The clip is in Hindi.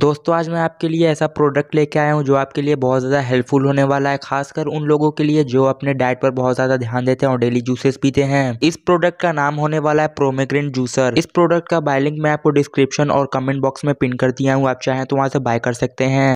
दोस्तों आज मैं आपके लिए ऐसा प्रोडक्ट लेके आया हूँ जो आपके लिए बहुत ज़्यादा हेल्पफुल होने वाला है खासकर उन लोगों के लिए जो अपने डाइट पर बहुत ज़्यादा ध्यान देते हैं और डेली जूसेस पीते हैं इस प्रोडक्ट का नाम होने वाला है प्रोमेग्रीन जूसर इस प्रोडक्ट का बाय लिंक मैं आपको डिस्क्रिप्शन और कमेंट बॉक्स में पिन कर दिया हूँ आप चाहें तो वहाँ से बाय कर सकते हैं